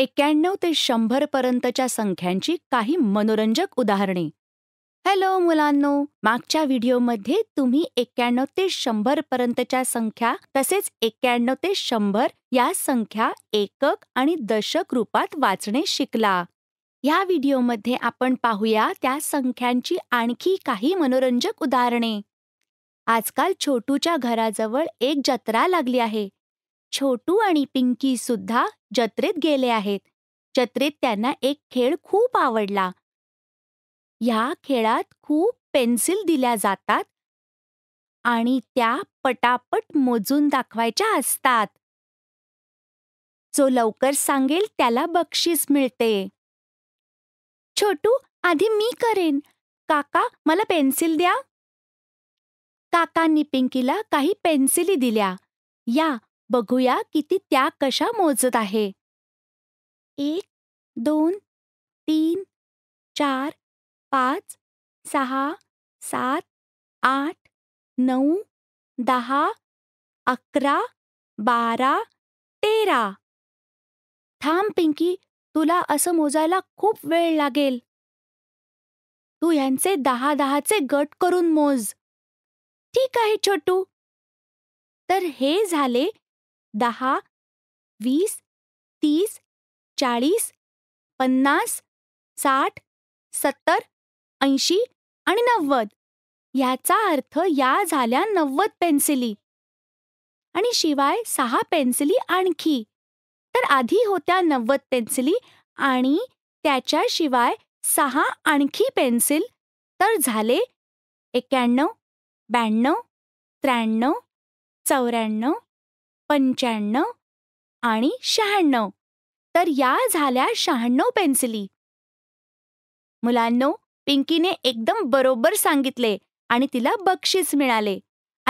एक्क्याण्णव ते पर्यंतच्या संख्यांची काही मनोरंजक उदाहरणे हॅलो मुलांनो मागच्या व्हिडिओमध्ये तुम्ही एक्क्याण्णव ते शंभर पर्यंतच्या संख्या तसेच एक्क्याण्णव ते शंभर या संख्या एकक आणि दशक रूपात वाचणे शिकला या व्हिडिओमध्ये आपण पाहूया त्या संख्यांची आणखी काही मनोरंजक उदाहरणे आजकाल छोटूच्या घराजवळ एक जत्रा लागली आहे छोटू आणि पिंकी सुद्धा जत्रेत गेले आहेत जत्रेत त्यांना एक खेळ खूप आवडला ह्या खेळात खूप पेन्सिल दिल्या जातात आणि त्या पटापट मोजून दाखवायच्या असतात जो लवकर सांगेल त्याला बक्षीस मिळते छोटू आधी मी करेन काका मला पेन्सिल द्या काकांनी पिंकीला काही पेन्सिली दिल्या या बघूया किती त्या कशा मोजत आहे एक दोन तीन चार पाच सहा सात आठ नऊ दहा अकरा बारा तेरा थांब पिंकी तुला असं मोजायला खूप वेळ लागेल तू यांचे दहा दहाचे गट करून मोज ठीक आहे छोटू तर हे झाले दहा वीस तीस चाळीस पन्नास साठ सत्तर ऐंशी आणि नव्वद याचा अर्थ या झाल्या नव्वद पेन्सिली आणि शिवाय सहा पेन्सिली आणखी तर आधी होत्या नव्वद पेन्सिली आणि त्याच्याशिवाय सहा आणखी पेन्सिल तर झाले एक्याण्णव ब्याण्णव त्र्याण्णव चौऱ्याण्णव पंच्याण्णव आणि शहाण्णव तर या झाल्या शहाण्णव पेन्सिली मुलांनो पिंकीने एकदम बरोबर सांगितले आणि तिला बक्षीस मिळाले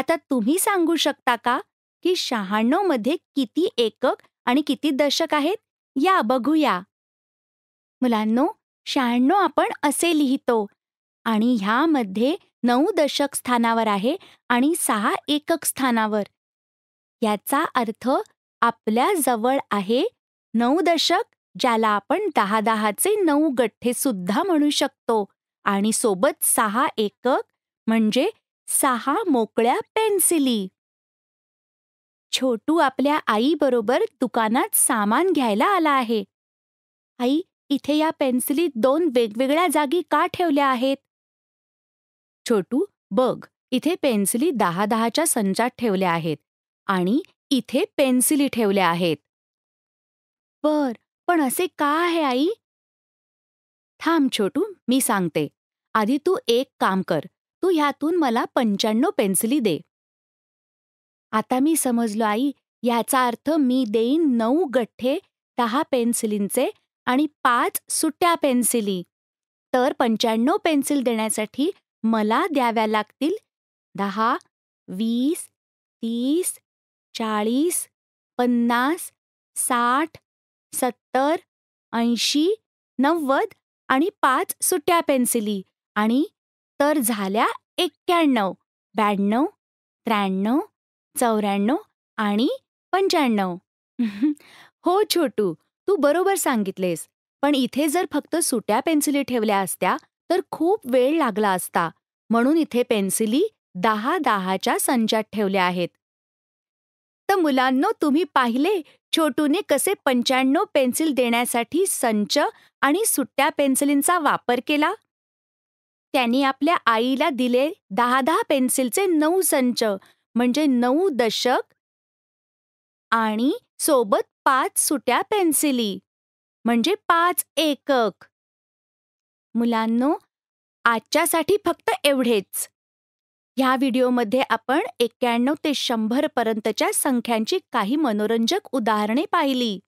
आता तुम्ही सांगू शकता का की शहाण्णव मध्ये किती एकक आणि किती दशक आहेत या बघूया मुलांनो शहाण्णव आपण असे लिहितो आणि ह्यामध्ये नऊ दशक स्थानावर आहे आणि सहा एकक स्थानावर याचा अर्थ आपल्या जवळ आहे नऊ दशक ज्याला आपण दहा दहाचे नऊ गठ्ठे सुद्धा म्हणू शकतो आणि सोबत सहा एकक म्हणजे सहा मोकळ्या पेन्सिली छोटू आपल्या आई बरोबर दुकानात सामान घ्यायला आला आहे आई इथे या पेन्सिली दोन वेगवेगळ्या जागी का ठेवल्या आहेत छोटू बघ इथे पेन्सिली दहा दहाच्या संचात ठेवल्या आहेत आणि इथे पेन्सिली ठेवल्या आहेत बर पण असे का आहे आई थांब छोटू मी सांगते आधी तू एक काम कर तू ह्यातून मला पंच्याण्णव पेन्सिली दे आता मी समजलो आई याचा अर्थ मी देईन नऊ गठ्ठे दहा पेन्सिलींचे आणि पाच सुट्ट्या पेन्सिली तर पंच्याण्णव पेन्सिल देण्यासाठी मला द्याव्या लागतील दहा वीस तीस चाळीस पन्नास साठ सत्तर ऐंशी नव्वद आणि पाच सुट्या पेन्सिली आणि तर झाल्या एक्क्याण्णव ब्याण्णव त्र्याण्णव चौऱ्याण्णव आणि पंच्याण्णव हो छोटू तू बरोबर सांगितलेस पण इथे जर फक्त सुट्या पेन्सिली ठेवल्या असत्या तर खूप वेळ लागला असता म्हणून इथे पेन्सिली दहा दहाच्या संचात ठेवल्या आहेत तर मुलांनो तुम्ही पाहिले छोटूने कसे पंच्याण्णव पेन्सिल देण्यासाठी संच आणि सुट्ट्या पेन्सिलींचा वापर केला त्यांनी आपल्या आईला दिले दहा दहा पेन्सिलचे नऊ संच म्हणजे नऊ दशक आणि सोबत पाच सुट्या पेन्सिली म्हणजे पाच एकक मुलांनो आजच्यासाठी फक्त एवढेच ह्या व्हिडिओमध्ये आपण एक्क्याण्णव ते शंभर पर्यंतच्या संख्यांची काही मनोरंजक उदाहरणे पाहिली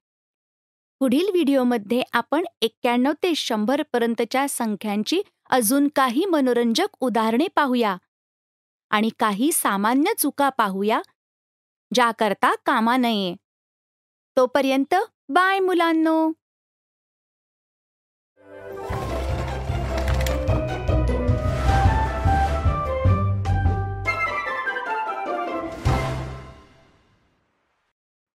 पुढील व्हिडिओमध्ये आपण एक्क्याण्णव ते शंभर पर्यंतच्या संख्यांची अजून काही मनोरंजक उदाहरणे पाहूया आणि काही सामान्य चुका पाहूया ज्याकरता कामा नये तोपर्यंत बाय मुलांनो